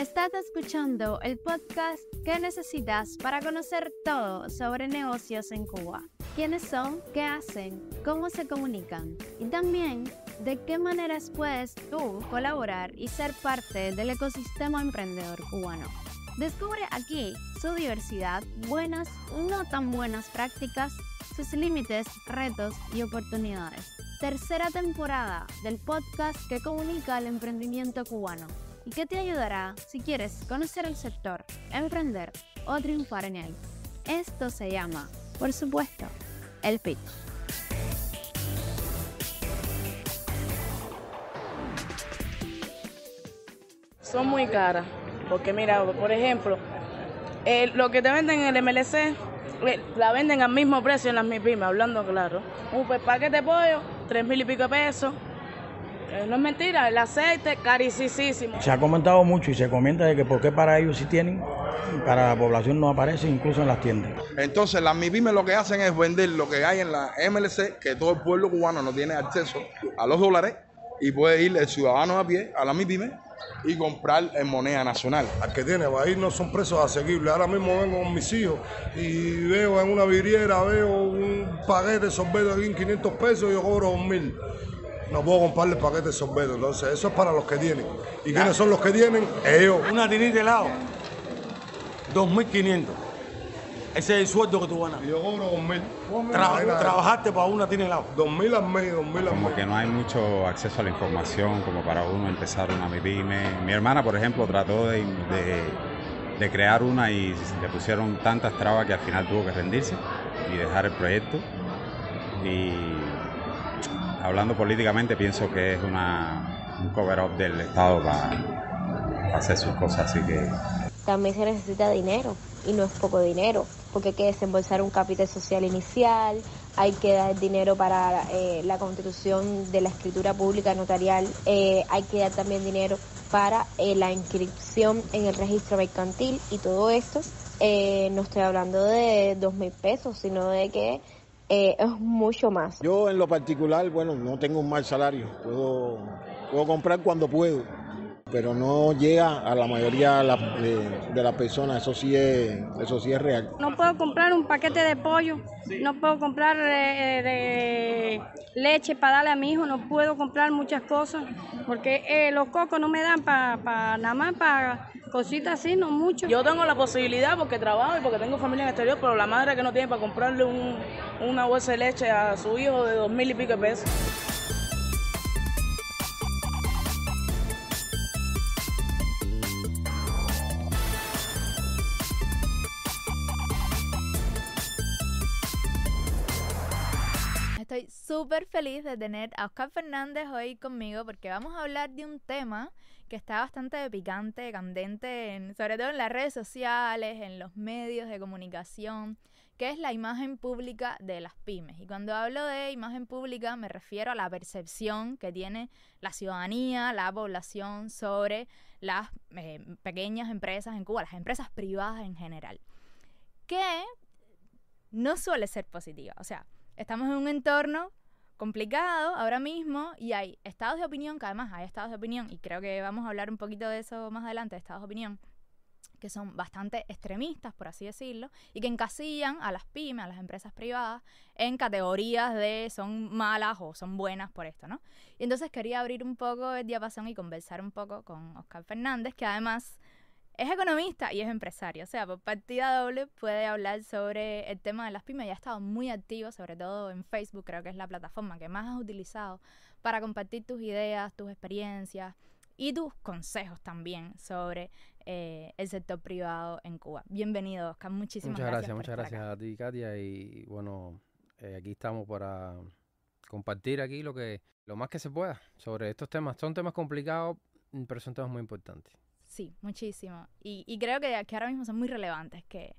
Estás escuchando el podcast que necesitas para conocer todo sobre negocios en Cuba. ¿Quiénes son? ¿Qué hacen? ¿Cómo se comunican? Y también, ¿de qué maneras puedes tú colaborar y ser parte del ecosistema emprendedor cubano? Descubre aquí su diversidad, buenas, no tan buenas prácticas, sus límites, retos y oportunidades. Tercera temporada del podcast que comunica el emprendimiento cubano y que te ayudará si quieres conocer el sector, emprender o triunfar en él. Esto se llama, por supuesto, el pitch. Son muy caras, porque mira, por ejemplo, eh, lo que te venden en el MLC eh, la venden al mismo precio en las MIPIMA, hablando claro. Un paquete de pollo, tres mil y pico pesos, eh, no es mentira, el aceite carisísimo. Se ha comentado mucho y se comenta de que por qué para ellos sí tienen, para la población no aparece incluso en las tiendas. Entonces las MIPIME lo que hacen es vender lo que hay en la MLC, que todo el pueblo cubano no tiene acceso a los dólares y puede ir el ciudadano a pie a la MIPIME y comprar en moneda nacional. Al que tiene va ir, no son presos asequibles. Ahora mismo vengo con mis hijos y veo en una vidriera, veo un paquete de sorbete aquí en 500 pesos y yo cobro 1000 no puedo comprarle paquetes paquete de Entonces, eso es para los que tienen. ¿Y quiénes son los que tienen? Ellos. Una tinita de helado, 2.500. Ese es el sueldo que tú ganas. Yo cobro 2.000. trabajaste para una tiene helado. 2.000 al mes, 2.000 al mes. que no hay mucho acceso a la información como para uno empezar una MIPYME. Mi hermana, por ejemplo, trató de, de crear una y le pusieron tantas trabas que al final tuvo que rendirse y dejar el proyecto. Y hablando políticamente, pienso que es una, un cover-up del Estado para, hacer sus cosas, así que... También se necesita dinero, y no es poco dinero, porque hay que desembolsar un capital social inicial, hay que dar dinero para eh, la constitución de la escritura pública notarial, eh, hay que dar también dinero para eh, la inscripción en el registro mercantil y todo esto. no estoy hablando de dos mil pesos, sino de que eh, es mucho más. Yo en lo particular, bueno, no tengo un mal salario, puedo, puedo comprar cuando puedo pero no llega a la mayoría de, las personas, eso sí es, eso sí real. No puedo comprar un paquete de pollo, no puedo comprar eh, eh, de, leche para darle a mi hijo, no puedo comprar muchas cosas, porque eh, los cocos no me dan para nada más para cositas así, no mucho. Yo tengo la posibilidad porque trabajo y porque tengo familia en el exterior, pero la madre que no tiene para comprarle una bolsa de leche a su hijo de dos mil y pico de pesos. súper feliz de tener a Oscar Fernández hoy conmigo porque vamos a hablar de un tema que está bastante picante, candente, sobre todo en las redes sociales, en los medios de comunicación, que es la imagen pública de las pymes. Y cuando hablo de imagen pública me refiero a la percepción que tiene la ciudadanía, la población sobre las eh, pequeñas empresas en Cuba, las empresas privadas en general, que no suele ser positiva. O sea, estamos en un entorno complicado ahora mismo y hay estados de opinión, que además hay estados de opinión, y creo que vamos a hablar un poquito de eso más adelante, estados de opinión, que son bastante extremistas, por así decirlo, y que encasillan a las pymes, a las empresas privadas, en categorías de son malas o son buenas por esto, ¿no? Y entonces quería abrir un poco el diapasón y conversar un poco con Oscar Fernández, que además es economista y es empresario, o sea, por partida doble puede hablar sobre el tema de las pymes Ya ha estado muy activo, sobre todo en Facebook, creo que es la plataforma que más has utilizado para compartir tus ideas, tus experiencias y tus consejos también sobre eh, el sector privado en Cuba. Bienvenido, Oscar, muchísimas muchas gracias. muchas gracias a ti, Katia, y bueno, eh, aquí estamos para compartir aquí lo que lo más que se pueda sobre estos temas. Son temas complicados, pero son temas muy importantes. Sí, muchísimo. Y, creo que, aquí ahora mismo son muy relevantes, que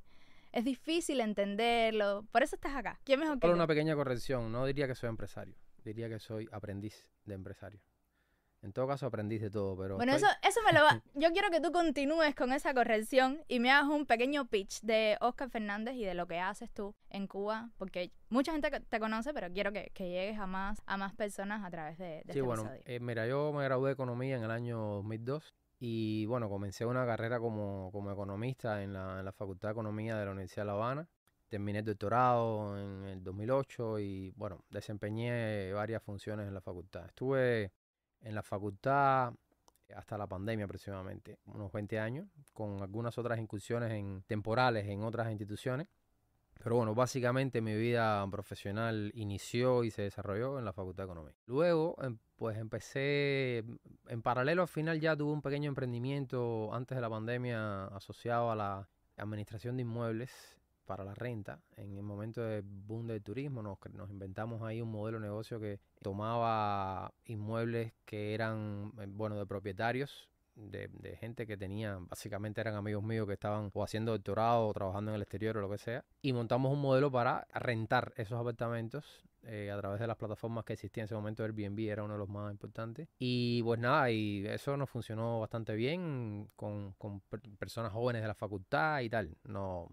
es difícil entenderlo. Por eso estás acá. ¿Quién una pequeña corrección. No diría que soy empresario. Diría que soy aprendiz de empresario. En todo caso, aprendiz de todo, pero... Bueno, eso, eso me lo va... Yo quiero que tú continúes con esa corrección y me hagas un pequeño pitch de Oscar Fernández y de lo que haces tú en Cuba, porque mucha gente te conoce, pero quiero que, que llegues a más, a más personas a través de... de sí, este bueno, eh, mira, yo me gradué de Economía en el año 2002 y bueno, comencé una carrera como, economista en la, Facultad de Economía de la Universidad de La Habana. Terminé el doctorado en el 2008 y bueno, desempeñé varias funciones en la facultad. Estuve en la facultad hasta la pandemia aproximadamente, unos 20 años, con algunas otras incursiones en, temporales en otras instituciones. Pero bueno, básicamente mi vida profesional inició y se desarrolló en la Facultad de Economía. Luego, em, pues empecé, en paralelo al final ya tuve un pequeño emprendimiento antes de la pandemia asociado a la administración de inmuebles para la renta. En el momento de boom del turismo nos, nos, inventamos ahí un modelo de negocio que tomaba inmuebles que eran, eh, bueno, de propietarios de, gente que tenía, básicamente eran amigos míos que estaban o haciendo doctorado o trabajando en el exterior o lo que sea. Y montamos un modelo para rentar esos apartamentos eh, a través de las plataformas que existían en ese momento. Airbnb era uno de los más importantes. Y pues nada, y eso nos funcionó bastante bien con, con personas jóvenes de la facultad y tal. No,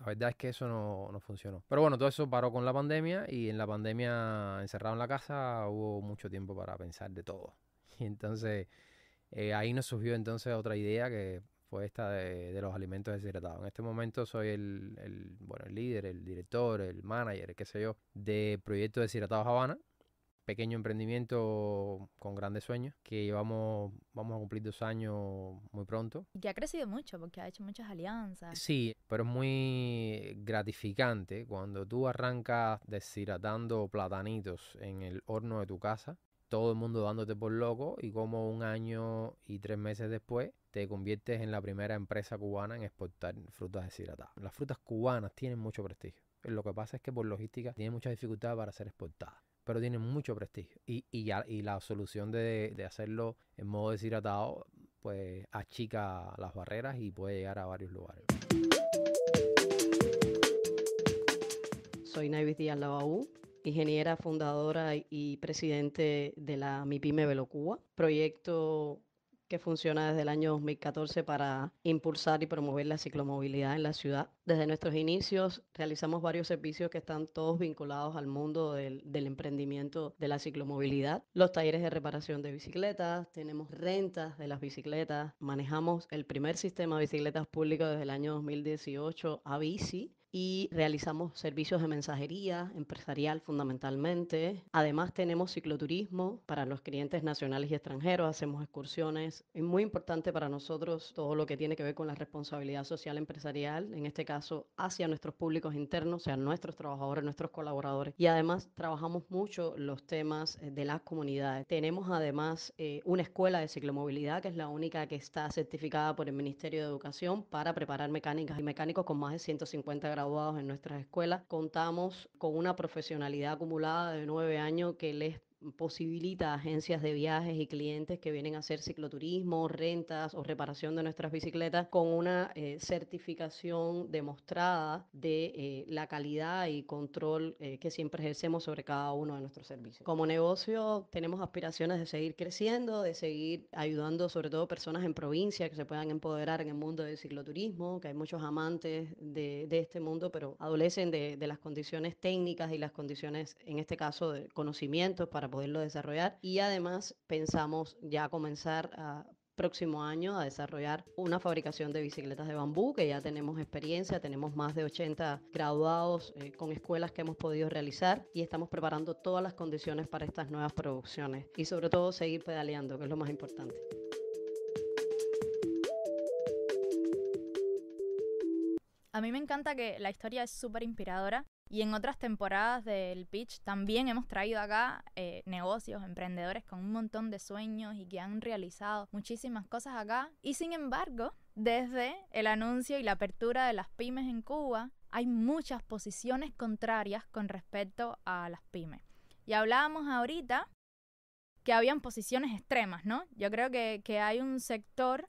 la verdad es que eso no, no, funcionó. Pero bueno, todo eso paró con la pandemia y en la pandemia encerrado en la casa hubo mucho tiempo para pensar de todo. Y entonces eh, ahí nos surgió entonces otra idea que fue esta de, los alimentos deshidratados. En este momento soy el, bueno, el líder, el director, el manager, qué sé yo, de Proyecto Deshidratados Habana, pequeño emprendimiento con grandes sueños que llevamos, vamos a cumplir dos años muy pronto. Y que ha crecido mucho porque ha hecho muchas alianzas. Sí, pero es muy gratificante cuando tú arrancas deshidratando platanitos en el horno de tu casa todo el mundo dándote por loco y como un año y tres meses después te conviertes en la primera empresa cubana en exportar frutas deshidratadas. Las frutas cubanas tienen mucho prestigio. Lo que pasa es que por logística tienen mucha dificultad para ser exportadas, pero tienen mucho prestigio. Y, y la solución de, hacerlo en modo deshidratado pues achica las barreras y puede llegar a varios lugares. Soy Navis Díaz Labaú ingeniera fundadora y presidente de la MIPIME Velocuba, proyecto que funciona desde el año 2014 para impulsar y promover la ciclomovilidad en la ciudad. Desde nuestros inicios realizamos varios servicios que están todos vinculados al mundo del, emprendimiento de la ciclomovilidad. Los talleres de reparación de bicicletas, tenemos rentas de las bicicletas, manejamos el primer sistema de bicicletas públicas desde el año 2018 a bici y realizamos servicios de mensajería empresarial fundamentalmente. Además tenemos cicloturismo para los clientes nacionales y extranjeros, hacemos excursiones. Es muy importante para nosotros todo lo que tiene que ver con la responsabilidad social empresarial, en este caso hacia nuestros públicos internos, o sea, nuestros trabajadores, nuestros colaboradores. Y además trabajamos mucho los temas eh, de las comunidades. Tenemos además eh, una escuela de ciclomovilidad que es la única que está certificada por el Ministerio de Educación para preparar mecánicas y mecánicos con más de 150 grados graduados en nuestras escuelas. Contamos con una profesionalidad acumulada de nueve años que les posibilita agencias de viajes y clientes que vienen a hacer cicloturismo, rentas o reparación de nuestras bicicletas con una eh, certificación demostrada de eh, la calidad y control eh, que siempre ejercemos sobre cada uno de nuestros servicios. Como negocio tenemos aspiraciones de seguir creciendo, de seguir ayudando sobre todo personas en provincia que se puedan empoderar en el mundo del cicloturismo, que hay muchos amantes de, este mundo, pero adolecen de, de las condiciones técnicas y las condiciones, en este caso, de conocimientos para poderlo desarrollar y además pensamos ya comenzar a próximo año a desarrollar una fabricación de bicicletas de bambú, que ya tenemos experiencia, tenemos más de 80 graduados eh, con escuelas que hemos podido realizar y estamos preparando todas las condiciones para estas nuevas producciones y sobre todo seguir pedaleando, que es lo más importante. A mí me encanta que la historia es súper inspiradora y en otras temporadas del pitch también hemos traído acá eh, negocios, emprendedores con un montón de sueños y que han realizado muchísimas cosas acá. Y sin embargo, desde el anuncio y la apertura de las pymes en Cuba, hay muchas posiciones contrarias con respecto a las pymes. Y hablábamos ahorita que habían posiciones extremas, ¿no? Yo creo que, que hay un sector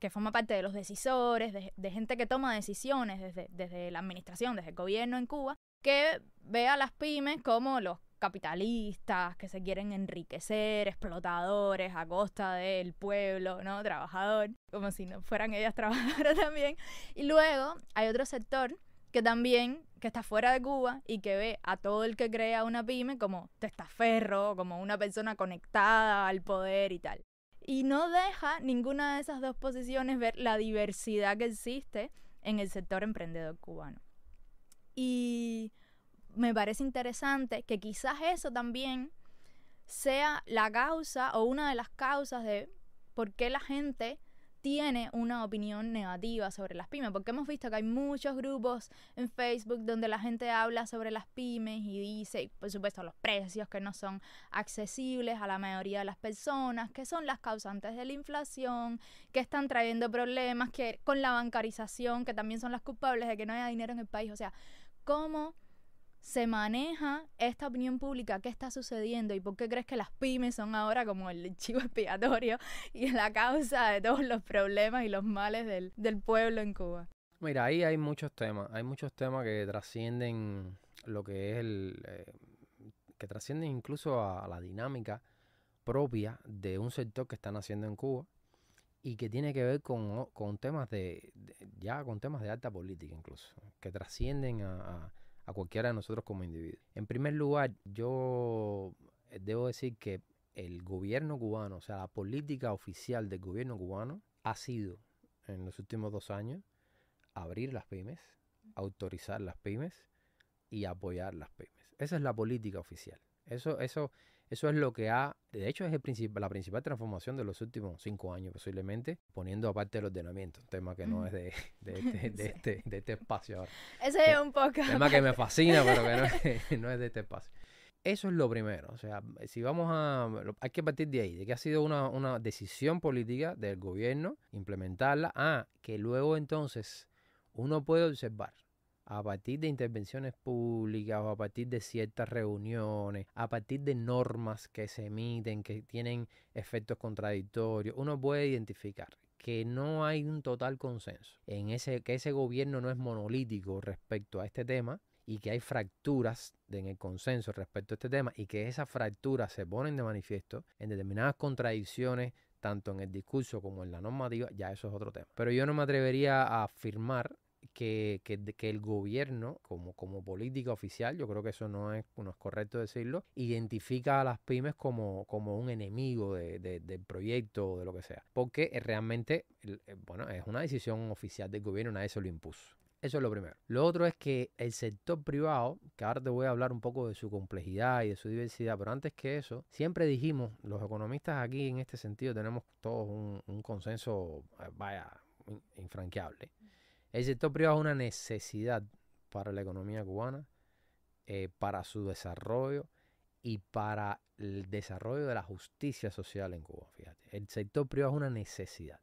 que, forma parte de los decisores, de, gente que toma decisiones desde, desde, la administración, desde el gobierno en Cuba, que ve a las pymes como los capitalistas que se quieren enriquecer, explotadores a costa del pueblo, ¿no? Trabajador, como si no fueran ellas trabajadoras también. Y luego hay otro sector que también que está fuera de Cuba y que ve a todo el que crea una pyme como testaferro, como una persona conectada al poder y tal y no deja ninguna de esas dos posiciones ver la diversidad que existe en el sector emprendedor cubano. Y me parece interesante que quizás eso también sea la causa o una de las causas de por qué la gente tiene una opinión negativa sobre las pymes, porque hemos visto que hay muchos grupos en Facebook donde la gente habla sobre las pymes y dice, por supuesto, los precios que no son accesibles a la mayoría de las personas, que son las causantes de la inflación, que están trayendo problemas que con la bancarización, que también son las culpables de que no haya dinero en el país, o sea, ¿cómo se maneja esta opinión pública, qué está sucediendo y por qué crees que las pymes son ahora como el chivo expiatorio y la causa de todos los problemas y los males del, del pueblo en Cuba. Mira, ahí hay muchos temas, hay muchos temas que trascienden lo que es el... Eh, que trascienden incluso a, la dinámica propia de un sector que está naciendo en Cuba y que tiene que ver con, temas de, ya con temas de alta política incluso que trascienden a, a cualquiera de nosotros como individuo. En primer lugar, yo eh, debo decir que el gobierno cubano, o sea, la política oficial del gobierno cubano ha sido en los últimos dos años abrir las pymes, autorizar las pymes y apoyar las pymes. Esa es la política oficial. Eso, eso, eso es lo que ha, de hecho, es el la principal transformación de los últimos cinco años, posiblemente, poniendo aparte el ordenamiento, un tema que no es de, de, este, este, de, este, espacio ahora. Ese es eh, un poco. tema que me fascina, pero que no, es de este espacio. Eso es lo primero. O sea, si vamos a. Hay que partir de ahí, de que ha sido una, decisión política del gobierno implementarla, a ah, que luego entonces uno puede observar a partir de intervenciones públicas o a partir de ciertas reuniones, a partir de normas que se emiten, que tienen efectos contradictorios, uno puede identificar que no hay un total consenso, en ese, que ese gobierno no es monolítico respecto a este tema y que hay fracturas en el consenso respecto a este tema y que esas fracturas se ponen de manifiesto en determinadas contradicciones tanto en el discurso como en la normativa, ya eso es otro tema. Pero yo no me atrevería a afirmar que, que, el gobierno, como, como política oficial, yo creo que eso no es, es correcto decirlo, identifica a las pymes como, como un enemigo de, del proyecto o de lo que sea. Porque eh, realmente, eh, bueno, es una decisión oficial del gobierno, nadie se lo impuso. Eso es lo primero. Lo otro es que el sector privado, que ahora te voy a hablar un poco de su complejidad y de su diversidad, pero antes que eso, siempre dijimos, los economistas aquí en este sentido tenemos todos un, un consenso, eh, vaya, infranqueable. El sector privado es una necesidad para la economía cubana, eh, para su desarrollo y para el desarrollo de la justicia social en Cuba. Fíjate, el sector privado es una necesidad.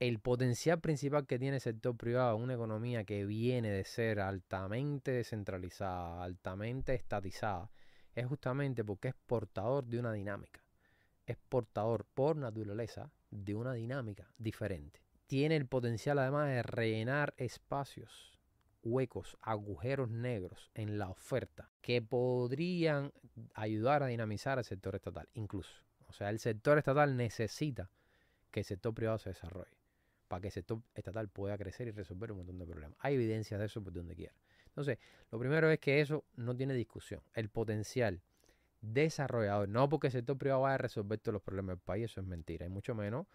El potencial principal que tiene el sector privado, una economía que viene de ser altamente descentralizada, altamente estatizada, es justamente porque es portador de una dinámica. Es portador por naturaleza de una dinámica diferente tiene el potencial además de rellenar espacios, huecos, agujeros negros en la oferta que podrían ayudar a dinamizar el sector estatal, incluso. O sea, el sector estatal necesita que el sector privado se desarrolle para que el sector estatal pueda crecer y resolver un montón de problemas. Hay evidencias de eso por donde quiera. Entonces, lo primero es que eso no tiene discusión. El potencial desarrollador, no porque el sector privado vaya a resolver todos los problemas del país, eso es mentira, y mucho menos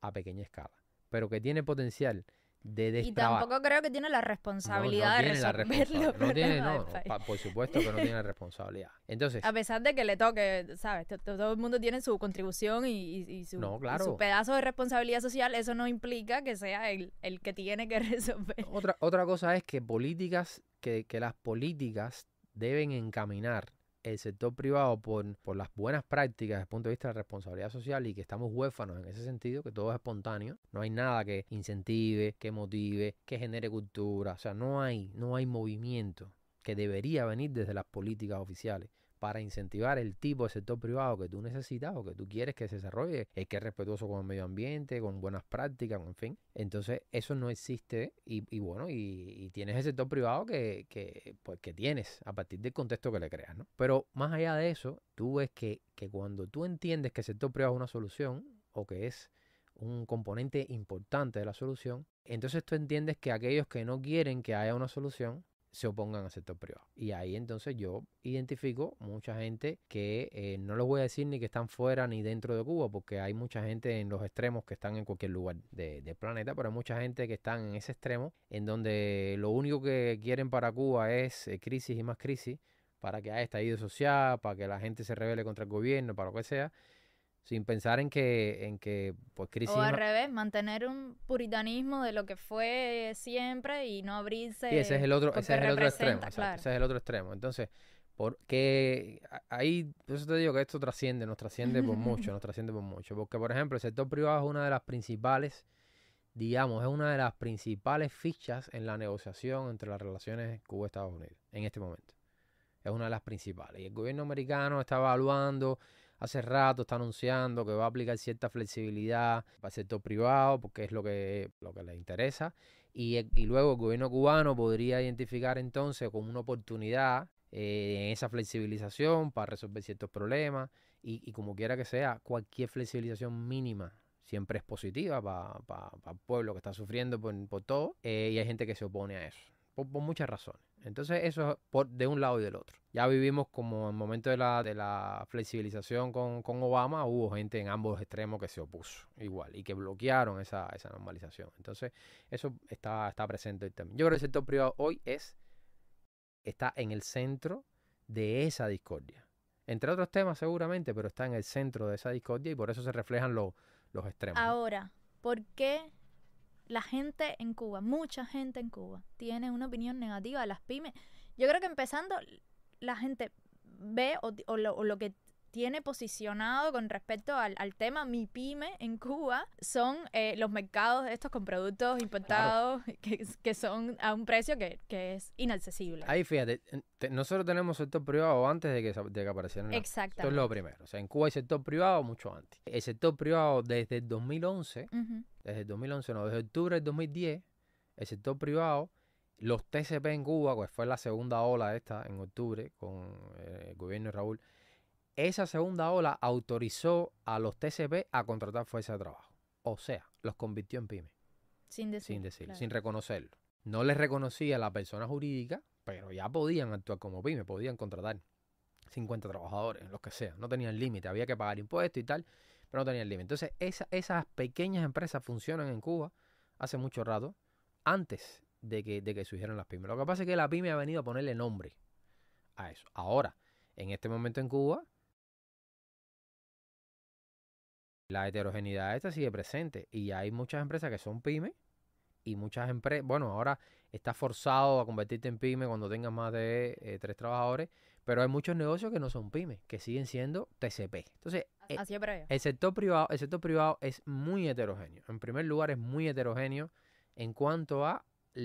a pequeña escala pero que tiene potencial de destrabar. Y tampoco creo que tiene la responsabilidad de resolverlo. no tiene, no, por supuesto que no tiene la responsabilidad. Entonces, a pesar de que le toque, ¿sabes? Todo el mundo tiene su contribución y, su, pedazo de responsabilidad social, eso no implica que sea el, el que tiene que resolver. Otra, otra cosa es que políticas, que, que las políticas deben encaminar el sector privado por, las buenas prácticas desde el punto de vista de la responsabilidad social y que estamos huérfanos en ese sentido, que todo es espontáneo, no hay nada que incentive, que motive, que genere cultura, o sea, no hay, no hay movimiento que debería venir desde las políticas oficiales para incentivar el tipo de sector privado que tú necesitas o que tú quieres que se desarrolle, es que es respetuoso con el medio ambiente, con buenas prácticas, en fin. Entonces, eso no existe y, bueno, y, tienes el sector privado pues, que, tienes a partir del contexto que le creas, ¿no? Pero más allá de eso, tú ves que, que cuando tú entiendes que el sector privado es una solución o que es un componente importante de la solución, entonces tú entiendes que aquellos que no quieren que haya una solución se opongan al sector privado. Y ahí entonces yo identifico mucha gente que eh, no les voy a decir ni que están fuera ni dentro de Cuba, porque hay mucha gente en los extremos que están en cualquier lugar de, del planeta, pero hay mucha gente que están en ese extremo, en donde lo único que quieren para Cuba es eh, crisis y más crisis, para que haya estallido social, para que la gente se revele contra el gobierno, para lo que sea sin pensar en que, en que pues crisis O al revés, mantener un puritanismo de lo que fue siempre y no abrirse... y ese es el otro, ese es el otro extremo, ese es el otro extremo. Entonces, porque ahí, por eso te digo que esto trasciende, nos trasciende por mucho, nos trasciende por mucho. Porque, por ejemplo, el sector privado es una de las principales, digamos, es una de las principales fichas en la negociación entre las relaciones Cuba-Estados Unidos en este momento. Es una de las principales. Y el gobierno americano está evaluando hace rato está anunciando que va a aplicar cierta flexibilidad para el sector privado, porque es lo que, lo que le interesa. Y, luego el gobierno cubano podría identificar entonces como una oportunidad en eh, esa flexibilización para resolver ciertos problemas. Y, como quiera que sea, cualquier flexibilización mínima siempre es positiva para el pueblo que está sufriendo por, todo. Eh, y hay gente que se opone a eso por, muchas razones. Entonces eso es por, de un lado y del otro. Ya vivimos como en el momento de la, de la flexibilización con, con, Obama, hubo gente en ambos extremos que se opuso igual y que bloquearon esa, esa normalización. Entonces eso está, está presente también. Yo creo que el sector privado hoy es, está en el centro de esa discordia. Entre otros temas seguramente, pero está en el centro de esa discordia y por eso se reflejan los extremos. Ahora, ¿por qué la gente en Cuba, mucha gente en Cuba, tiene una opinión negativa de las pymes. Yo creo que empezando, la gente ve o, lo, o lo, que tiene posicionado con respecto al, tema mi pyme en Cuba son eh, los mercados estos con productos importados que, son a un precio que, es inaccesible. Ahí fíjate, nosotros tenemos sector privado antes de que, de apareciera. Exacto. Esto es lo primero. O sea, en Cuba hay sector privado mucho antes. El sector privado desde el 2011, desde el 2011, no, desde octubre del 2010, el sector privado los TCP en Cuba, pues fue la segunda ola esta en octubre con eh, el gobierno de Raúl, esa segunda ola autorizó a los TCP a contratar fuerza de trabajo. O sea, los convirtió en pyme, Sin decirlo. Sin, decir, sin reconocerlo. No les reconocía la persona jurídica, pero ya podían actuar como pyme, podían contratar 50 trabajadores, lo que sea. No tenían límite, había que pagar impuestos y tal, pero no tenían límite. Entonces, esas pequeñas empresas funcionan en Cuba hace mucho rato, antes de que, de que surgieran las pymes. Lo que pasa es que la pyme ha venido a ponerle nombre a eso. Ahora, en este momento en Cuba, la heterogeneidad esta sigue presente y hay muchas empresas que son pymes y muchas empresas, bueno, ahora estás forzado a convertirte en pyme cuando tengas más de eh, tres trabajadores, pero hay muchos negocios que no son pymes, que siguen siendo TCP. Entonces, eh, el, sector privado, el sector privado es muy heterogéneo. En primer lugar, es muy heterogéneo en cuanto a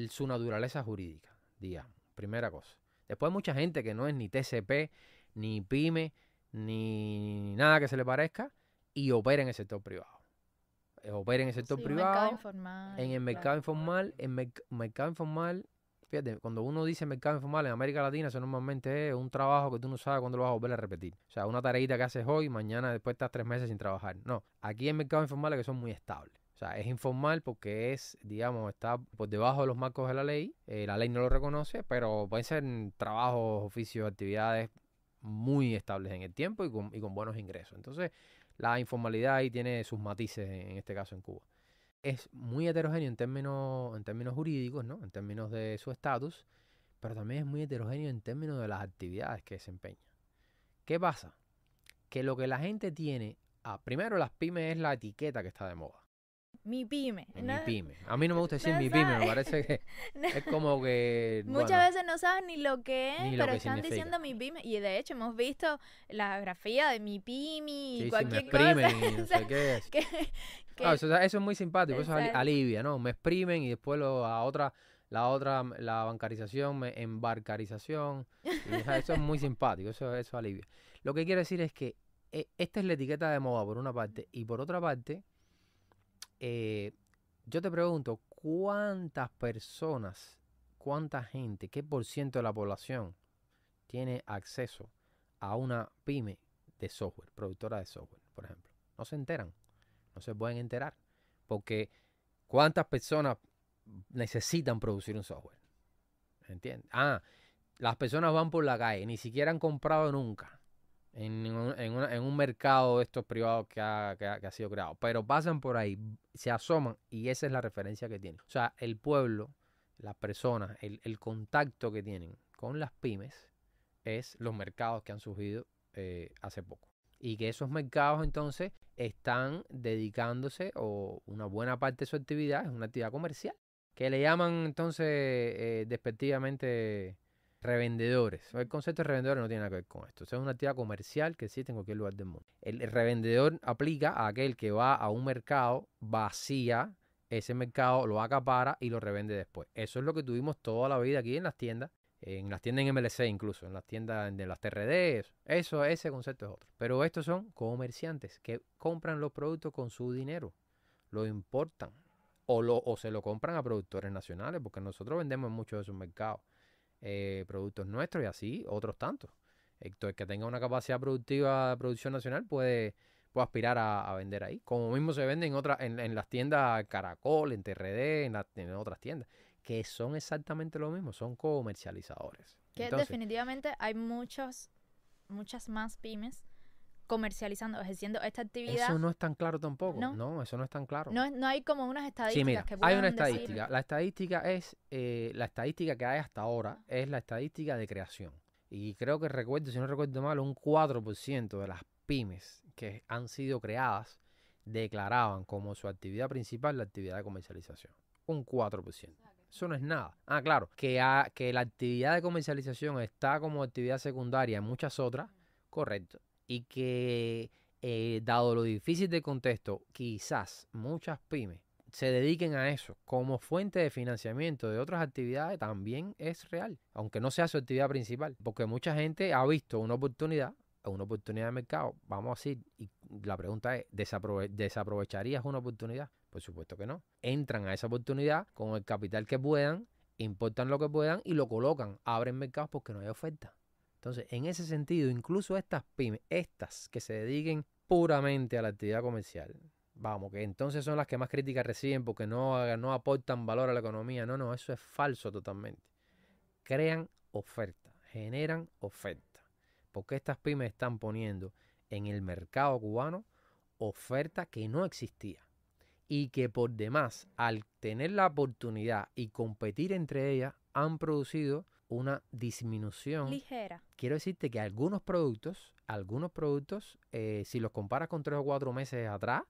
su naturaleza jurídica, digamos, primera cosa. Después hay mucha gente que no es ni TCP, ni pyme, ni nada que se le parezca, y opera en el sector privado. Eh, opera en el sector privado. sí, mercado Informal, en el mercado informal. En mercado informal, fíjate, cuando uno dice mercado informal en América Latina, eso normalmente es un trabajo que tú no sabes cuándo lo vas a volver a repetir. O sea, una tareita que haces hoy, mañana después estás tres meses sin trabajar. No, aquí en mercado informal es que son muy estables. O sea, es informal porque es, digamos, está por debajo de los marcos de la ley. Eh, la ley no lo reconoce, pero pueden ser trabajos, oficios, actividades muy estables en el tiempo y con, y con buenos ingresos. Entonces, la informalidad ahí tiene sus matices, en este caso en Cuba. Es muy heterogéneo en términos, en términos jurídicos, ¿no? en términos de su estatus, pero también es muy heterogéneo en términos de las actividades que desempeña. ¿Qué pasa? Que lo que la gente tiene, a, ah, primero las pymes es la etiqueta que está de moda mi pyme. Mi A mí no me gusta decir mi pyme, me parece que es como que... Muchas veces no sabes ni lo que es, pero están diciendo mi pyme. Y de hecho hemos visto la grafía de mi pyme y cualquier me cosa. no sé qué ah, eso, es muy simpático, eso alivia, ¿no? Me exprimen y después lo, a otra... La otra, la bancarización, me embarcarización. eso es muy simpático, eso, eso alivia. Lo que quiero decir es que eh, esta es la etiqueta de moda, por una parte. Y por otra parte, eh, yo te pregunto, ¿cuántas personas, cuánta gente, qué por ciento de la población tiene acceso a una pyme de software, productora de software, por ejemplo? No se enteran, no se pueden enterar, porque ¿cuántas personas necesitan producir un software? ¿Entiendes? Ah, las personas van por la calle, ni siquiera han comprado nunca en un, en un mercado de estos privados que ha, sido creado. Pero pasan por ahí, se asoman y esa es la referencia que tienen. O sea, el pueblo, las personas, el, el contacto que tienen con las pymes es los mercados que han surgido eh, hace poco. Y que esos mercados entonces están dedicándose o una buena parte de su actividad es una actividad comercial, que le llaman entonces eh, eh despectivamente Revendedores. El concepto de revendedor no tiene nada que ver con esto. es una actividad comercial que existe en cualquier lugar del mundo. El revendedor aplica a aquel que va a un mercado, vacía ese mercado, lo acapara y lo revende después. Eso es lo que tuvimos toda la vida aquí en las tiendas. En las tiendas en MLC incluso, en las tiendas de las TRD, eso, ese concepto es otro. Pero estos son comerciantes que compran los productos con su dinero, lo importan o, lo, o se lo compran a productores nacionales, porque nosotros vendemos en muchos de esos mercados. Eh, productos nuestros y así otros tantos. El que tenga una capacidad productiva de producción nacional puede, puede aspirar a, vender ahí. Como mismo se vende en, otras en, las tiendas Caracol, en TRD, en, otras tiendas, que son exactamente lo mismo, son comercializadores. Que definitivamente hay muchos, muchas más pymes comercializando, ejerciendo esta actividad. Eso no es tan claro tampoco, no, eso no es tan claro. No, no hay como unas estadísticas que Hay una estadística. La estadística es, eh, la estadística que hay hasta ahora es la estadística de creación. Y creo que recuerdo, si no recuerdo mal, un 4% de las pymes que han sido creadas declaraban como su actividad principal la actividad de comercialización. Un 4%. Eso no es nada. Ah, claro, que, que la actividad de comercialización está como actividad secundaria en muchas otras, correcto y que eh, dado lo difícil del contexto, quizás muchas pymes se dediquen a eso como fuente de financiamiento de otras actividades también es real, aunque no sea su actividad principal, porque mucha gente ha visto una oportunidad, una oportunidad de mercado, vamos a decir, y la pregunta es, ¿desaprovecharías una oportunidad? Por supuesto que no. Entran a esa oportunidad con el capital que puedan, importan lo que puedan y lo colocan, abren mercados porque no hay oferta. Entonces, en ese sentido, incluso estas pymes, estas que se dediquen puramente a la actividad comercial, vamos, que entonces son las que más críticas reciben porque no, no aportan valor a la economía. No, no, eso es falso totalmente. Crean oferta, generan oferta. Porque estas pymes están poniendo en el mercado cubano oferta que no existía y que por demás, al tener la oportunidad y competir entre ellas, han producido una disminución ligera. Quiero decirte que algunos productos, algunos productos, eh, si los comparas con tres o cuatro meses atrás,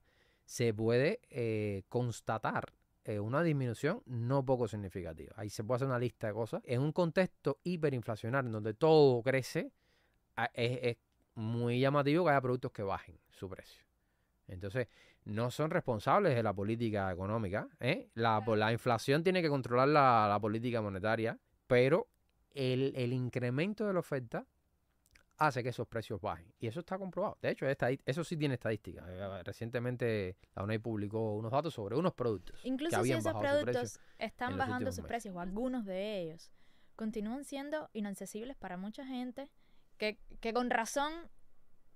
se puede eh, constatar eh, una disminución no poco significativa. Ahí se puede hacer una lista de cosas. En un contexto hiperinflacionario, donde todo crece, es, muy llamativo que haya productos que bajen su precio. Entonces, no son responsables de la política económica. La, inflación tiene que controlar la, la política monetaria, pero el, incremento de la oferta hace que esos precios bajen. Y eso está comprobado. De hecho, eso sí tiene estadísticas eh, Recientemente la UNED publicó unos datos sobre unos productos. Incluso si esos productos están bajando sus precios, o algunos de ellos, continúan siendo inaccesibles para mucha gente que con razón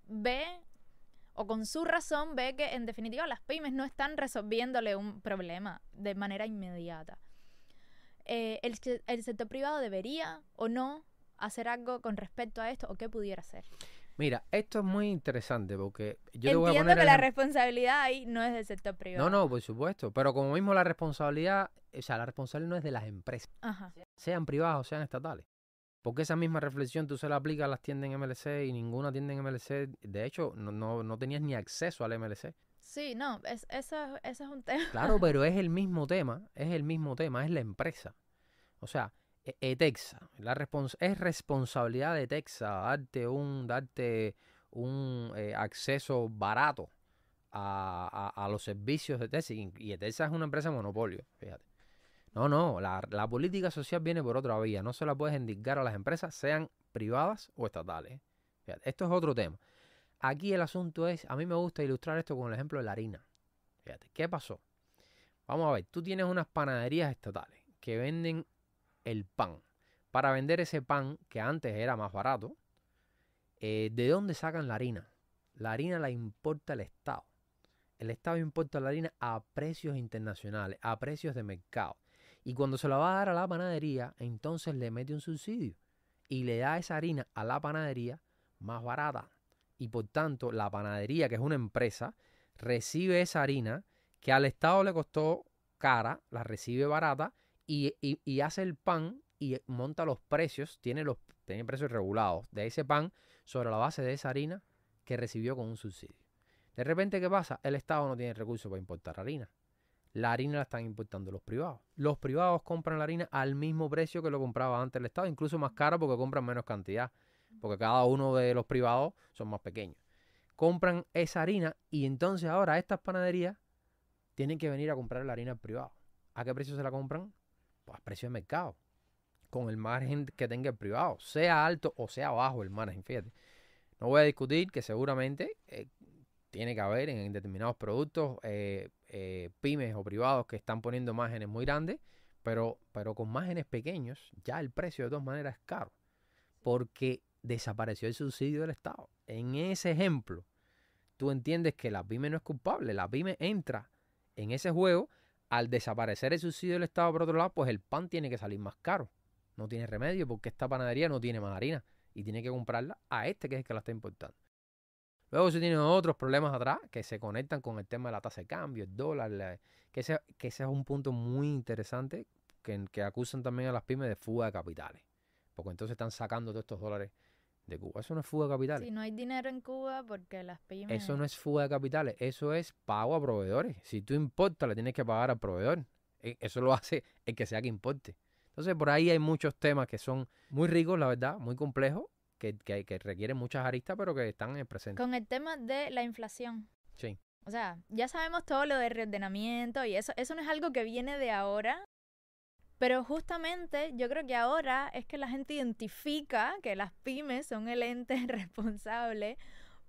ve o con su razón ve que en definitiva las pymes no están resolviéndole un problema de manera inmediata. Eh, el, sector privado debería o no hacer algo con respecto a esto o qué pudiera hacer. Mira, esto es muy interesante porque yo Entiendo voy a poner que la em- responsabilidad ahí no es del sector privado. No, no, por supuesto. Pero como mismo la responsabilidad, o sea, la responsabilidad no es de las empresas, sean privadas o sean estatales. Porque esa misma reflexión tú se la aplicas a las tiendas en MLC y ninguna tienda en MLC, de hecho, no tenías ni acceso al MLC. Sí, no, es, ese, es un tema. Claro, pero es el mismo tema, es el mismo tema, es la empresa. O sea, ETEXA, e la es responsabilidad de Texas darte un, darte un eh, acceso barato a, los servicios de Texas. Y Etexa es una empresa monopolio, fíjate. No, no, la, la, política social viene por otra vía. No se la puedes indicar a las empresas, sean privadas o estatales. esto es otro tema. Aquí el asunto es, a mí me gusta ilustrar esto con el ejemplo de la harina. Fíjate, ¿qué pasó? Vamos a ver, tú tienes unas panaderías estatales que venden el pan. Para vender ese pan, que antes era más barato, eh, ¿de dónde sacan la harina? La harina la importa el Estado. El Estado importa la harina a precios internacionales, a precios de mercado. Y cuando se la va a dar a la panadería, entonces le mete un subsidio y le da esa harina a la panadería más barata y por tanto la panadería, que es una empresa, recibe esa harina que al Estado le costó cara, la recibe barata y, hace el pan y monta los precios, tiene, los, precios regulados de ese pan sobre la base de esa harina que recibió con un subsidio. De repente, ¿qué pasa? El Estado no tiene recursos para importar harina. La harina la están importando los privados. Los privados compran la harina al mismo precio que lo compraba antes el Estado, incluso más caro porque compran menos cantidad porque cada uno de los privados son más pequeños. Compran esa harina y entonces ahora estas panaderías tienen que venir a comprar la harina al privado. ¿A qué precio se la compran? Pues a precio de mercado, con el margen que tenga el privado, sea alto o sea bajo el margen, fíjate. No voy a discutir que seguramente eh, tiene que haber en determinados productos eh, eh, pymes o privados que están poniendo márgenes muy grandes, pero, pero con márgenes pequeños ya el precio de todas maneras es caro, porque desapareció el subsidio del Estado. En ese ejemplo, tú entiendes que la pyme no es culpable. La pyme entra en ese juego. Al desaparecer el subsidio del Estado, por otro lado, pues el pan tiene que salir más caro. No tiene remedio porque esta panadería no tiene más harina y tiene que comprarla a este que es el que la está importando. Luego se tienen otros problemas atrás que se conectan con el tema de la tasa de cambio, el dólar, que, ese, que, es un punto muy interesante que, que acusan también a las PyME de fuga de capitales. Porque entonces están sacando todos estos dólares de Cuba. Eso no es fuga de capitales. Si no hay dinero en Cuba porque las pymes... Eso no es fuga de capitales, eso es pago a proveedores. Si tú importas, le tienes que pagar al proveedor. E, eso lo hace el que sea que importe. Entonces, por ahí hay muchos temas que son muy ricos, la verdad, muy complejos, que, que, requieren muchas aristas, pero que están en presente. Con el tema de la inflación. Sí. O sea, ya sabemos todo lo de reordenamiento y eso, eso no es algo que viene de ahora, pero justamente yo creo que ahora es que la gente identifica que las pymes son el ente responsable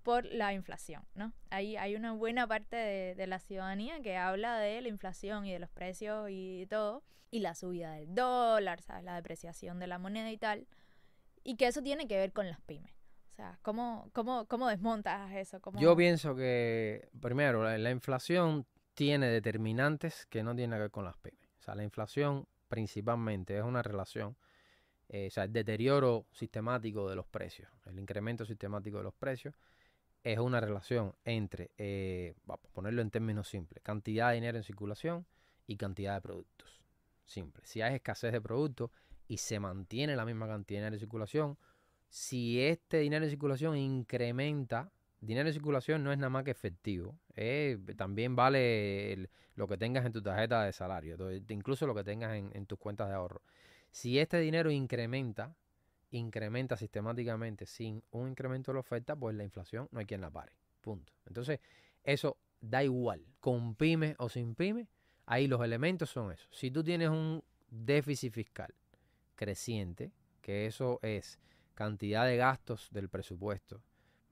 por la inflación, ¿no? Hay, una buena parte de, la ciudadanía que habla de la inflación y de los precios y todo, y la subida del dólar, La depreciación de la moneda y tal, y que eso tiene que ver con las pymes. O sea, ¿cómo, cómo, cómo desmontas eso? Yo pienso que, primero, la, la inflación tiene determinantes que no tienen que ver con las pymes. O sea, la inflación principalmente, es una relación. Eh, o sea, el deterioro sistemático de los precios, el incremento sistemático de los precios, es una relación entre, eh, vamos a ponerlo en términos simples, cantidad de dinero en circulación y cantidad de productos. Simple. Si hay escasez de productos y se mantiene la misma cantidad de dinero en circulación, si este dinero en circulación incrementa dinero en circulación no es nada más que efectivo. también vale lo que tengas en tu tarjeta de salario, incluso lo que tengas en, tus cuentas de ahorro. Si este dinero incrementa, incrementa sistemáticamente sin un incremento de la oferta, pues la inflación no hay quien la pare. Punto. Entonces, eso da igual, con pyme o sin pyme, ahí los elementos son esos. Si tú tienes un déficit fiscal creciente, que eso es cantidad de gastos del presupuesto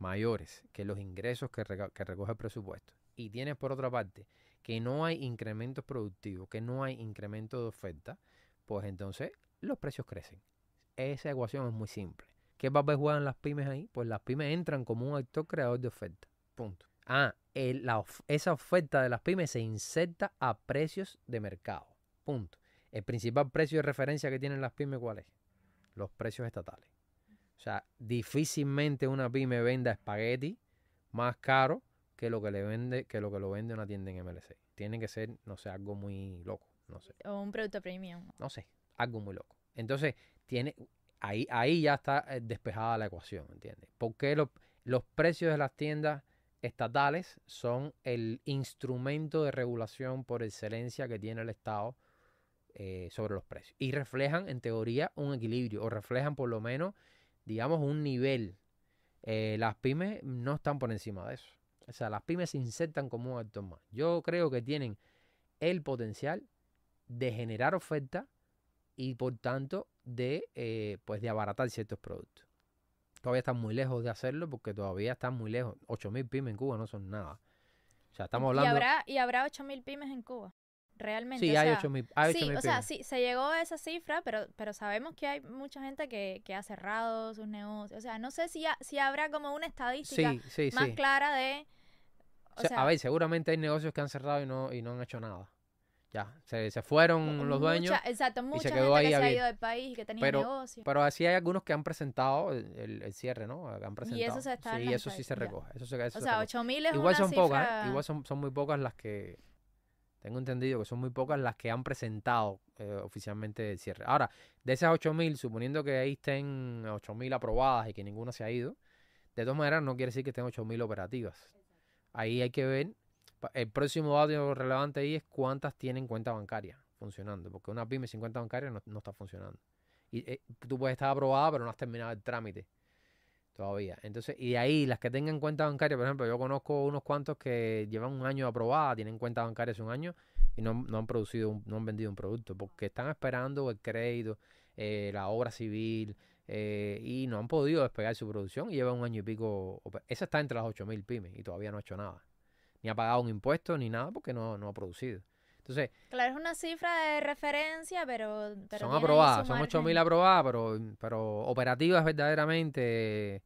mayores que los ingresos que, recoge el presupuesto y tienes por otra parte que no hay incrementos productivos, que no hay incremento de oferta, pues entonces los precios crecen. Esa ecuación es muy simple. ¿Qué papel juegan las pymes ahí? Pues las pymes entran como un actor creador de oferta. Punto. Ah, esa oferta de las pymes se inserta a precios de mercado. Punto. El principal precio de referencia que tienen las pymes, ¿cuál es? Los precios estatales. O sea, difícilmente una pyme venda espagueti más caro que lo que le vende, que lo que lo vende una tienda en MLC. Tiene que ser, no sé, algo muy loco, no sé. O un producto premium. No sé, algo muy loco. Entonces, tiene ahí ahí ya está eh, despejada la ecuación, ¿entiendes? Porque los precios de las tiendas estatales son el instrumento de regulación por excelencia que tiene el Estado eh, sobre los precios y reflejan en teoría un equilibrio o reflejan por lo menos digamos, un nivel. Eh, las pymes no están por encima de eso. O sea, las pymes se insertan como un actor más. Yo creo que tienen el potencial de generar oferta y por tanto de, eh, pues de abaratar ciertos productos. Todavía están muy lejos de hacerlo porque todavía están muy lejos. 8.000 pymes en Cuba no son nada. O sea, estamos hablando... ¿Y habrá, y habrá 8.000 pymes en Cuba? realmente. Sí, hay 8000, sí, o sea, sí, se llegó a esa cifra, pero, pero sabemos que hay mucha gente que, que ha cerrado sus negocios. O sea, no sé si, si habrá como una estadística más clara de... O, sea, a ver, seguramente hay negocios que han cerrado y no, y no han hecho nada. Ya, se, se fueron los dueños. Exacto, mucha se quedó gente que se ha ido del país y que tenía negocios. Pero así hay algunos que han presentado el, cierre, ¿no? Han presentado. Y eso Sí, eso sí se recoge. Eso se, o sea, 8.000 es Igual son pocas, ¿eh? igual son, son muy pocas las que tengo entendido que son muy pocas las que han presentado eh, oficialmente el cierre. Ahora, de esas 8.000, suponiendo que ahí estén 8.000 aprobadas y que ninguna se ha ido, de todas maneras no quiere decir que estén 8.000 operativas. Ahí hay que ver. El próximo dato relevante ahí es cuántas tienen cuenta bancaria funcionando, porque una pyme sin cuenta bancaria no, está funcionando. Y eh, tú puedes estar aprobada, pero no has terminado el trámite. Todavía. Entonces, y de ahí, las que tengan cuenta bancaria, por ejemplo, yo conozco unos cuantos que llevan un año aprobada, tienen cuenta bancaria hace un año y no, han producido, no han vendido un producto porque están esperando el crédito, eh, la obra civil eh, y no han podido despegar su producción y lleva un año y pico. Esa está entre las 8.000 pymes y todavía no ha hecho nada. Ni ha pagado un impuesto ni nada porque no ha producido. Entonces, claro, es una cifra de referencia, pero... son aprobadas, son 8.000 aprobadas, pero, pero operativas verdaderamente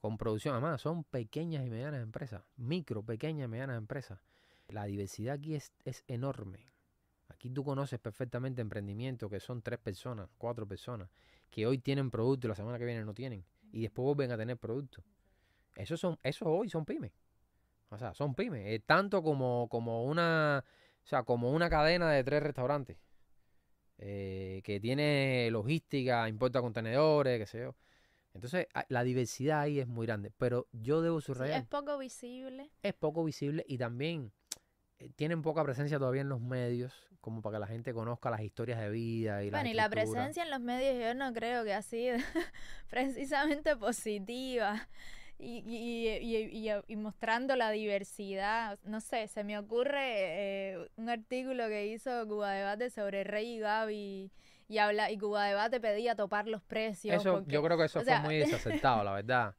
con producción. Además, son pequeñas y medianas empresas, micro, pequeñas y medianas empresas. La diversidad aquí es, enorme. Aquí tú conoces perfectamente emprendimiento, que son tres personas, cuatro personas, que hoy tienen producto y la semana que viene no tienen. Y después vuelven a tener producto. Esos son, esos hoy son pymes. O sea, son pymes. Eh, tanto como, como una o sea, como una cadena de tres restaurantes. Eh, que tiene logística, importa contenedores, qué sé yo. Entonces, ah, la diversidad ahí es muy grande. Pero yo debo subrayar. es poco visible. Es poco visible y también eh, tienen poca presencia todavía en los medios, como para que la gente conozca las historias de vida y Bueno, y la presencia en los medios yo no creo que ha sido precisamente positiva y, y, y, y, mostrando la diversidad. No sé, se me ocurre eh, un artículo que hizo Cuba Debate sobre Rey y Gaby y, habla, y Cuba Debate pedía topar los precios. Eso, yo creo que eso fue muy desacertado, la verdad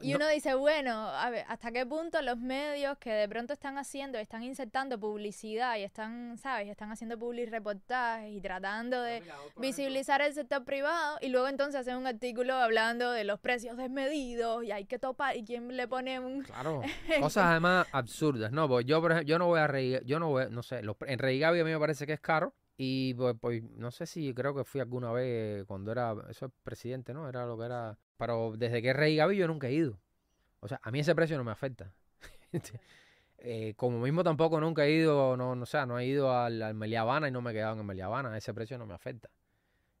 y uno dice, bueno, a ver, ¿hasta qué punto los medios que de pronto están haciendo, están insertando publicidad y están, ¿sabes? Están haciendo public reportajes y tratando de visibilizar el sector privado y luego entonces hacen un artículo hablando de los precios desmedidos y hay que topar y quién le pone un... Claro, cosas además absurdas, ¿no? Porque yo, por ejemplo, yo no voy a reír, yo no voy, no sé, en Rey a mí me parece que es caro. Y pues, pues, no sé si creo que fui alguna vez cuando era, eso presidente, ¿no? Era lo que era pero desde que es Rey Gaby yo nunca he ido. O sea, a mí ese precio no me afecta. Este, eh, como mismo tampoco nunca he ido, no, o sea, no he ido al, al y no me he quedado en Meliabana, Ese precio no me afecta.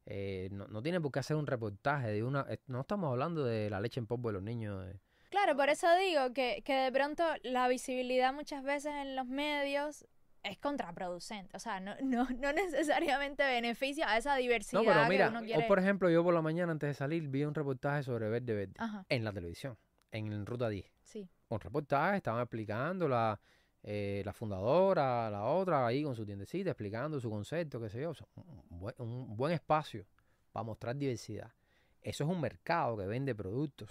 Eh, no, tiene por qué hacer un reportaje de una... Eh, no estamos hablando de la leche en polvo de los niños. Claro, por eso digo que, que de pronto la visibilidad muchas veces en los medios es contraproducente, o sea, no, no, no necesariamente beneficia a esa diversidad. por ejemplo, yo por la mañana antes de salir vi un reportaje sobre Verde Verde en la televisión, en Ruta 10. Sí. Un reportaje, estaban explicando la, eh, la fundadora, la otra, ahí con su tiendecita, explicando su concepto, qué sé yo. un, un buen espacio para mostrar diversidad. Eso es un mercado que vende productos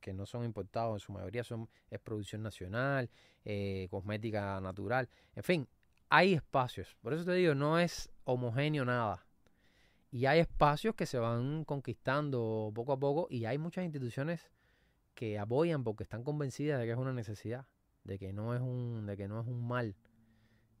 que, no son importados, en su mayoría son, es producción nacional, eh, cosmética natural, en fin, hay espacios. Por eso te digo, no es homogéneo nada. Y hay espacios que se van conquistando poco a poco y hay muchas instituciones que apoyan porque están convencidas de que es una necesidad, de que no es un, de que no es un mal.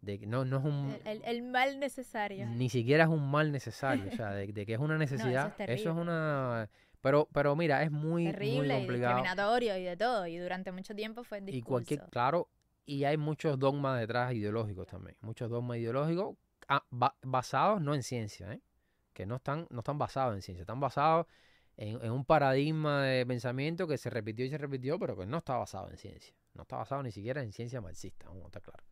De que no, no es un, el, mal necesario. Ni siquiera es un mal necesario, o sea, de, que es una necesidad. eso, es una pero, pero mira, es muy, complicado. Y discriminatorio y de todo. Y durante mucho tiempo fue discurso. Y claro, y hay muchos dogmas detrás ideológicos también. Muchos dogmas ideológicos ah, basados no en ciencia, ¿eh? que no están, no están basados en ciencia, están basados en, un paradigma de pensamiento que se repitió y se repitió, pero que no está basado en ciencia. No está basado ni siquiera en ciencia marxista, vamos claro.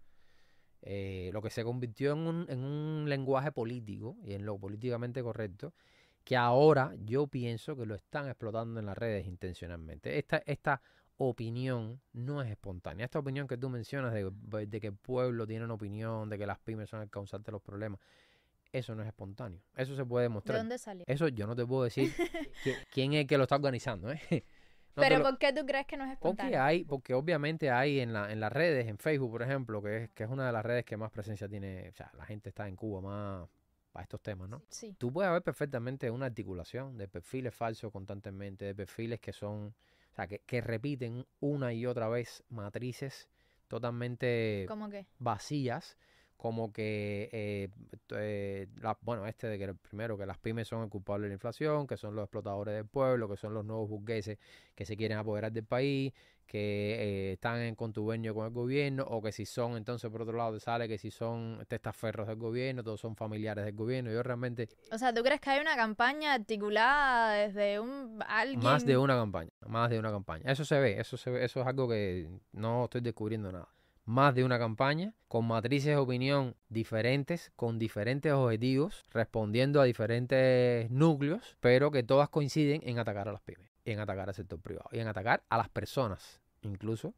Eh, lo que se convirtió en un, en un lenguaje político y en lo políticamente correcto que ahora yo pienso que lo están explotando en las redes intencionalmente. Esta, esta opinión no es espontánea. Esta opinión que tú mencionas de, que el pueblo tiene una opinión, de que las pymes son el causante de los problemas, eso no es espontáneo. Eso se puede demostrar. ¿De dónde salió? Eso yo no te puedo decir quién es el que lo está organizando. ¿eh? Pero ¿por qué tú crees que no es espontáneo? Porque, hay, porque obviamente hay en, la, en las redes, en Facebook, por ejemplo, que es, que es una de las redes que más presencia tiene. O sea, la gente está en Cuba más para estos temas, ¿no? Sí. Tú puedes ver perfectamente una articulación de perfiles falsos constantemente, de perfiles que son, o sea, que, que repiten una y otra vez matrices totalmente ¿Cómo qué? vacías, como que, eh, eh bueno, este de que primero que las pymes son el culpable de la inflación, que son los explotadores del pueblo, que son los nuevos burgueses que se quieren apoderar del país, que eh, están en contubernio con el gobierno o que si son, entonces por otro lado te sale que si son testaferros del gobierno, todos son familiares del gobierno. Yo realmente... O sea, ¿tú crees que hay una campaña articulada desde un alguien? Más de una campaña, más de una campaña. Eso se ve, eso se ve, eso es algo que no estoy descubriendo nada. Más de una campaña con matrices de opinión diferentes, con diferentes objetivos, respondiendo a diferentes núcleos, pero que todas coinciden en atacar a las pymes en atacar al sector privado y en atacar a las personas, incluso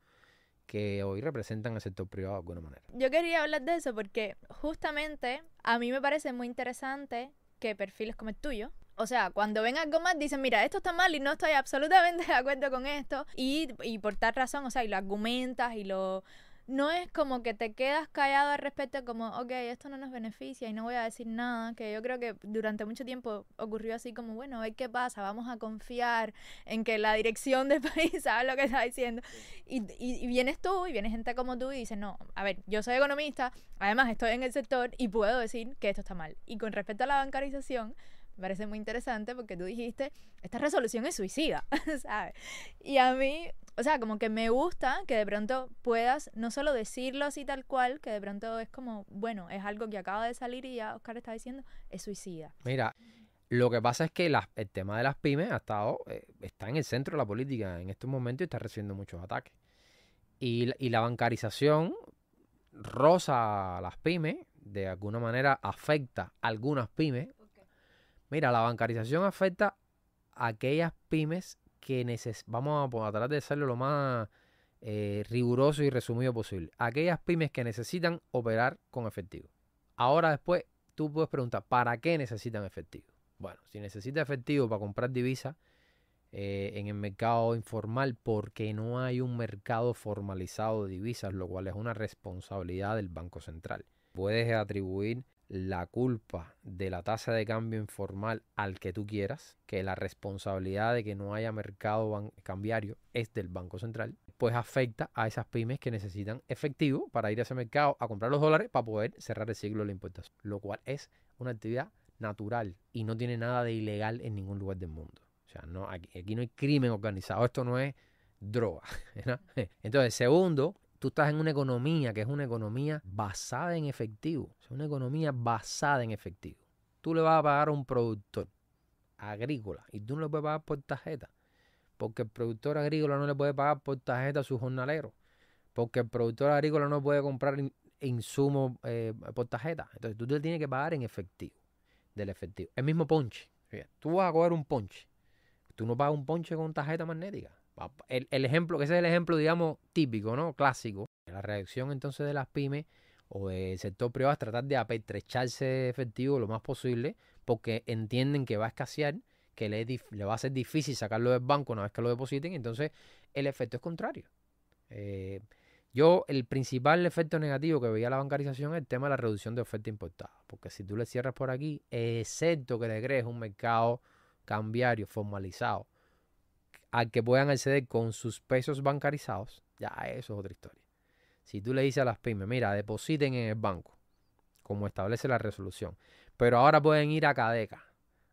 que hoy representan al sector privado de alguna manera. Yo quería hablar de eso porque justamente a mí me parece muy interesante que perfiles como el tuyo, o sea, cuando ven algo más dicen, mira, esto está mal y no estoy absolutamente de acuerdo con esto y, y por tal razón, o sea, y lo argumentas y lo no es como que te quedas callado al respecto como, ok, esto no nos beneficia y no voy a decir nada, que yo creo que durante mucho tiempo ocurrió así como, bueno, a ver qué pasa, vamos a confiar en que la dirección del país sabe lo que está diciendo. Y, y, vienes tú y viene gente como tú y dices, no, a ver, yo soy economista, además estoy en el sector y puedo decir que esto está mal. Y con respecto a la bancarización, me parece muy interesante porque tú dijiste, esta resolución es suicida, ¿sabes? Y a mí, o sea, como que me gusta que de pronto puedas no solo decirlo así tal cual, que de pronto es como, bueno, es algo que acaba de salir y ya Oscar está diciendo, es suicida. Mira, lo que pasa es que el tema de las pymes ha estado, eh, está en el centro de la política en estos momentos y está recibiendo muchos ataques. Y, y la bancarización rosa a las pymes, de alguna manera afecta a algunas pymes, Mira, la bancarización afecta a aquellas pymes que neces vamos a, tratar de hacerlo lo más eh, riguroso y resumido posible. Aquellas pymes que necesitan operar con efectivo. Ahora después tú puedes preguntar, ¿para qué necesitan efectivo? Bueno, si necesita efectivo para comprar divisas eh, en el mercado informal porque no hay un mercado formalizado de divisas, lo cual es una responsabilidad del Banco Central. Puedes atribuir la culpa de la tasa de cambio informal al que tú quieras, que la responsabilidad de que no haya mercado cambiario es del Banco Central, pues afecta a esas pymes que necesitan efectivo para ir a ese mercado a comprar los dólares para poder cerrar el ciclo de la importación, lo cual es una actividad natural y no tiene nada de ilegal en ningún lugar del mundo. O sea, no, aquí, no hay crimen organizado, esto no es droga. Entonces, segundo, Tú estás en una economía que es una economía basada en efectivo. Es una economía basada en efectivo. Tú le vas a pagar a un productor agrícola y tú no le puedes pagar por tarjeta. Porque el productor agrícola no le puede pagar por tarjeta a su jornalero. Porque el productor agrícola no puede comprar insumos eh, por tarjeta. Entonces tú te tienes que pagar en efectivo. Del efectivo. El mismo ponche. Tú vas a coger un ponche. Tú no pagas un ponche con tarjeta magnética. El, ejemplo, que ese es el ejemplo, digamos, típico, ¿no? Clásico. La reacción entonces de las pymes o del sector privado es tratar de apetrecharse efectivo lo más posible porque entienden que va a escasear, que le, va a ser difícil sacarlo del banco una vez que lo depositen, entonces el efecto es contrario. Eh, yo, el principal efecto negativo que veía la bancarización es el tema de la reducción de oferta importada, porque si tú le cierras por aquí, excepto que le crees un mercado cambiario formalizado, a que puedan acceder con sus pesos bancarizados, ya eso es otra historia. Si tú le dices a las pymes, mira, depositen en el banco, como establece la resolución, pero ahora pueden ir a Cadeca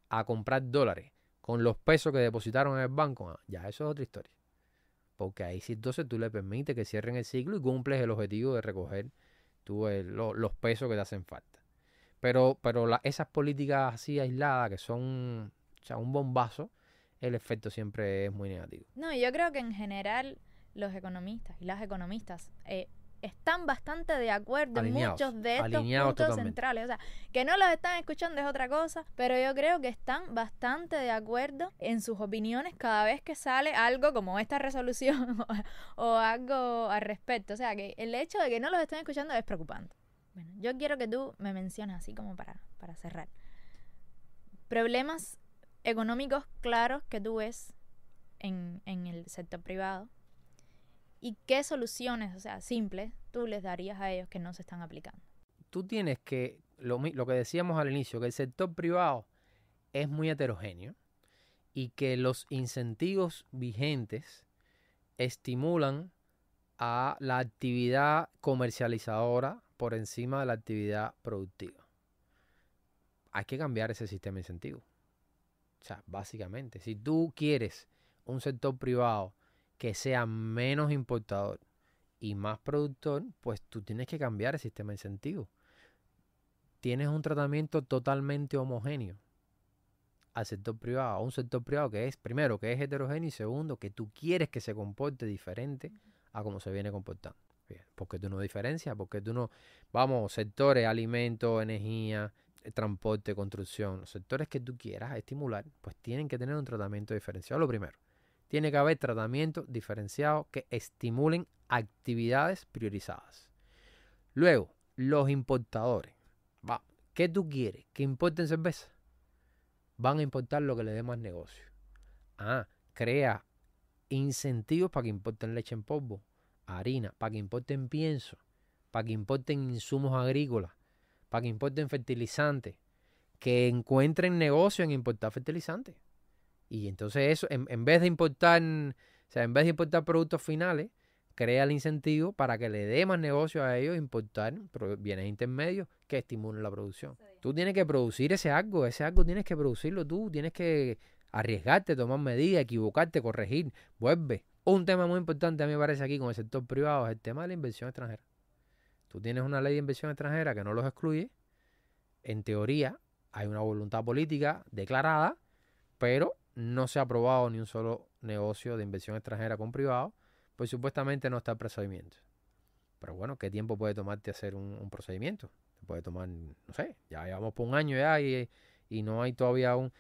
a comprar dólares con los pesos que depositaron en el banco, ah, ya eso es otra historia. Porque ahí si entonces tú le permites que cierren el ciclo y cumples el objetivo de recoger tú los pesos que te hacen falta. Pero, pero esas políticas así aisladas que son un bombazo, el efecto siempre es muy negativo. No, yo creo que en general los economistas y las economistas eh, están bastante de acuerdo en muchos de estos puntos centrales. O sea, que no los están escuchando es otra cosa, pero yo creo que están bastante de acuerdo en sus opiniones cada vez que sale algo como esta resolución o, algo al respecto. O sea, que el hecho de que no los estén escuchando es preocupante. Bueno, yo quiero que tú me menciones así como para, para cerrar. Problemas económicos claros que tú ves en, el sector privado y qué soluciones, o sea, simples, tú les darías a ellos que no se están aplicando. Tú tienes que, lo, lo que decíamos al inicio, que el sector privado es muy heterogéneo y que los incentivos vigentes estimulan a la actividad comercializadora por encima de la actividad productiva. Hay que cambiar ese sistema de incentivos. O sea, básicamente, si tú quieres un sector privado que sea menos importador y más productor, pues tú tienes que cambiar el sistema de incentivos. Tienes un tratamiento totalmente homogéneo al sector privado, a un sector privado que es, primero, que es heterogéneo y segundo, que tú quieres que se comporte diferente a cómo se viene comportando. porque tú no diferencias, porque tú no, vamos, sectores, alimentos, energía, eh, transporte, construcción, los sectores que tú quieras estimular, pues tienen que tener un tratamiento diferenciado. Lo primero, tiene que haber tratamientos diferenciados que estimulen actividades priorizadas. Luego, los importadores. Va, ¿Qué tú quieres? ¿Que importen cerveza? Van a importar lo que le dé más negocio. Ah, crea incentivos para que importen leche en polvo, harina, para que importen pienso, para que importen insumos agrícolas, para que importen fertilizantes, que encuentren negocio en importar fertilizantes. Y entonces eso, en, vez de importar, o sea, en vez de importar productos finales, crea el incentivo para que le dé más negocio a ellos importar bienes intermedios que estimulen la producción. Tú tienes que producir ese algo, ese algo tienes que producirlo tú, tienes que arriesgarte, tomar medidas, equivocarte, corregir, vuelve. Un tema muy importante a mí me parece aquí con el sector privado es el tema de la inversión extranjera. Tú tienes una ley de inversión extranjera que no los excluye. En teoría, hay una voluntad política declarada, pero no se ha aprobado ni un solo negocio de inversión extranjera con privado, pues supuestamente no está el procedimiento. Pero bueno, ¿qué tiempo puede tomarte hacer un, procedimiento? puede tomar, no sé, ya llevamos por un año ya y, y no hay todavía un...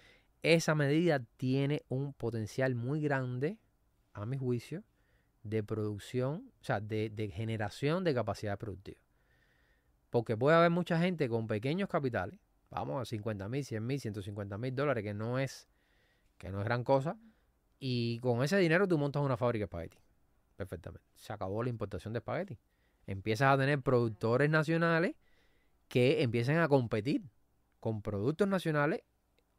Esa medida tiene un potencial muy grande, a mi juicio, de producción, o sea, de generación de capacidad productiva. Porque puede haber mucha gente con pequeños capitales, vamos a 50 mil, 100 mil, 150 mil dólares, que no, es, que no es gran cosa, y con ese dinero tú montas una fábrica de espagueti. Perfectamente. Se acabó la importación de espagueti. Empiezas a tener productores nacionales que empiecen a competir con productos nacionales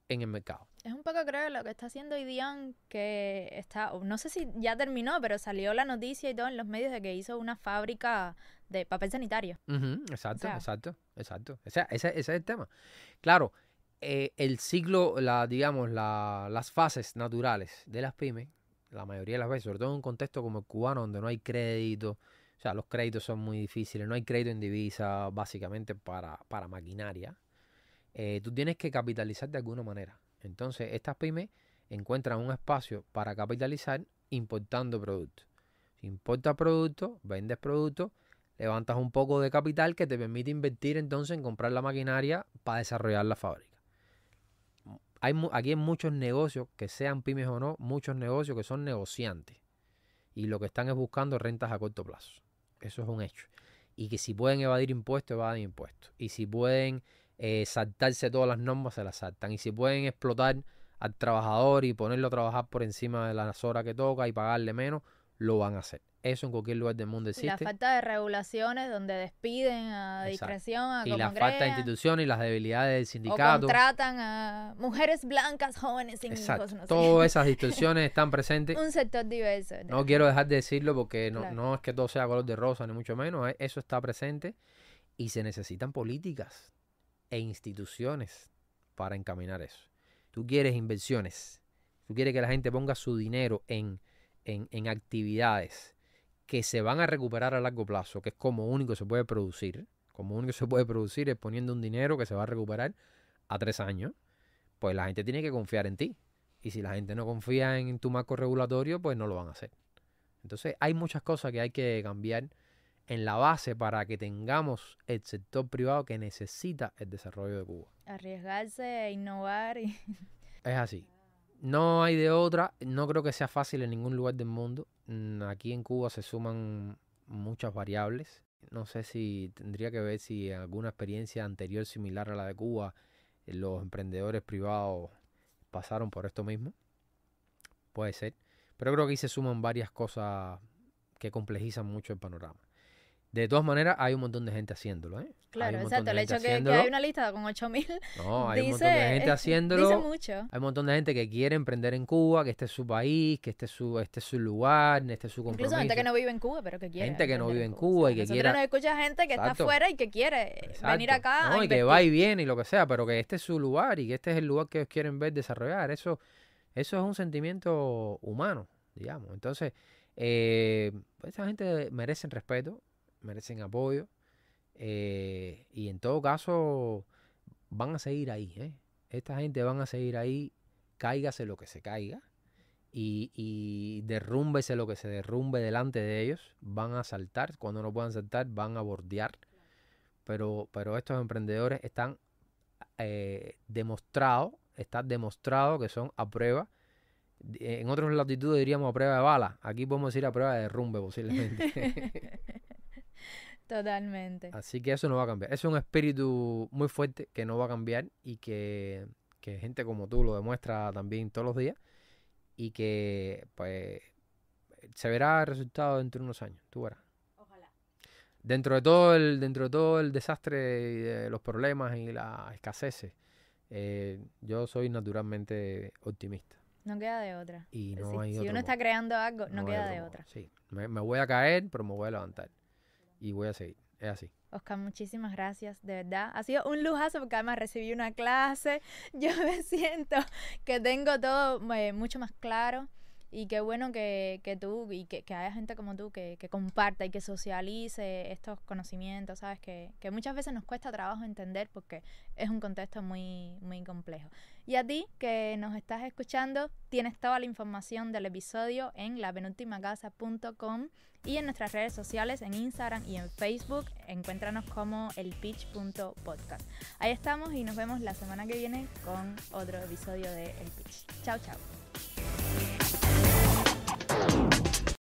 en el mercado es un poco creo lo que está haciendo Idian, que está, no sé si ya terminó, pero salió la noticia y todo en los medios de que hizo una fábrica de papel sanitario. exacto, exacto, exacto, ese, es el tema. Claro, eh, el ciclo, la, digamos, las fases naturales de las pymes, la mayoría de las veces, sobre todo en un contexto como el cubano, donde no hay crédito, o sea, los créditos son muy difíciles, no hay crédito en divisa, básicamente para, para maquinaria. Eh, tú tienes que capitalizar de alguna manera. Entonces, estas pymes encuentran un espacio para capitalizar importando productos. Si importas productos, vendes productos, levantas un poco de capital que te permite invertir entonces en comprar la maquinaria para desarrollar la fábrica. Hay, aquí hay muchos negocios, que sean pymes o no, muchos negocios que son negociantes y lo que están es buscando rentas a corto plazo. Eso es un hecho. Y que si pueden evadir impuestos, evaden impuestos. Y si pueden eh, saltarse todas las normas, se las saltan. Y si pueden explotar al trabajador y ponerlo a trabajar por encima de las horas que toca y pagarle menos, lo van a hacer. Eso en cualquier lugar del mundo existe. La falta de regulaciones donde despiden a discreción, a Y la falta de instituciones y las debilidades del sindicato. O contratan a mujeres blancas, jóvenes sin hijos. Todas esas instituciones están presentes. Un sector diverso. No quiero dejar de decirlo porque no, no es que todo sea color de rosa, ni mucho menos. Eh, eso está presente y se necesitan políticas e instituciones para encaminar eso. Tú quieres inversiones, tú quieres que la gente ponga su dinero en, en, actividades que se van a recuperar a largo plazo, que es como único se puede producir. Como único se puede producir es poniendo un dinero que se va a recuperar a tres años. Pues la gente tiene que confiar en ti. Y si la gente no confía en tu marco regulatorio, pues no lo van a hacer. Entonces hay muchas cosas que hay que cambiar en la base para que tengamos el sector privado que necesita el desarrollo de Cuba. Arriesgarse, e innovar. Es así. No hay de otra. No creo que sea fácil en ningún lugar del mundo. Mm, aquí en Cuba se suman muchas variables. No sé si tendría que ver si alguna experiencia anterior similar a la de Cuba, eh, los emprendedores privados pasaron por esto mismo. Puede ser. Pero creo que ahí se suman varias cosas que complejizan mucho el panorama. De todas maneras, hay un montón de gente haciéndolo, ¿eh? Claro, exacto. El hecho que, que, hay una lista con 8.000. No, hay un montón de gente haciéndolo. Dice mucho. Hay un montón de gente que quiere emprender en Cuba, que este es su país, que este es su, este es su lugar, este es su compromiso. Incluso gente que no vive en Cuba, pero que quiere. Gente que no vive en Cuba, y que quiere. Nosotros no escucha gente que está afuera y que quiere eh, venir acá. No, y que va y viene y lo que sea, pero que este es su lugar y que este es el lugar que ellos quieren ver desarrollar. Eso, eso es un sentimiento humano, digamos. Entonces, eh, esa gente merece respeto merecen apoyo. Eh, y en todo caso, van a seguir ahí. ¿eh? Esta gente van a seguir ahí, cáigase lo que se caiga. Y, y derrúmbese lo que se derrumbe delante de ellos. Van a saltar. Cuando no puedan saltar, van a bordear. Pero, pero estos emprendedores están eh, demostrados, está demostrado que son a prueba en otras latitudes diríamos a prueba de bala. Aquí podemos decir a prueba de derrumbe posiblemente. Totalmente. Así que eso no va a cambiar. es un espíritu muy fuerte que no va a cambiar y que, gente como tú lo demuestra también todos los días y que pues se verá el resultado dentro de unos años, tú verás. Ojalá. Dentro de todo el, dentro de todo el desastre los problemas y la escasez eh, yo soy naturalmente optimista. No queda de otra. si uno está creando algo, no, queda de otra. Sí, me voy a caer, pero me voy a levantar y voy a seguir. Es así. Oscar, muchísimas gracias, de verdad. Ha sido un lujazo porque además recibí una clase. Yo me siento que tengo todo eh, mucho más claro. Y qué bueno que, que tú y que, que, haya gente como tú que, que, comparta y que socialice estos conocimientos, ¿sabes? Que, que muchas veces nos cuesta trabajo entender porque es un contexto muy, muy complejo. Y a ti que nos estás escuchando, tienes toda la información del episodio en lapenultimacasa.com y en nuestras redes sociales, en Instagram y en Facebook, encuéntranos como elpitch.podcast. Ahí estamos y nos vemos la semana que viene con otro episodio de El Pitch. Chao, chao.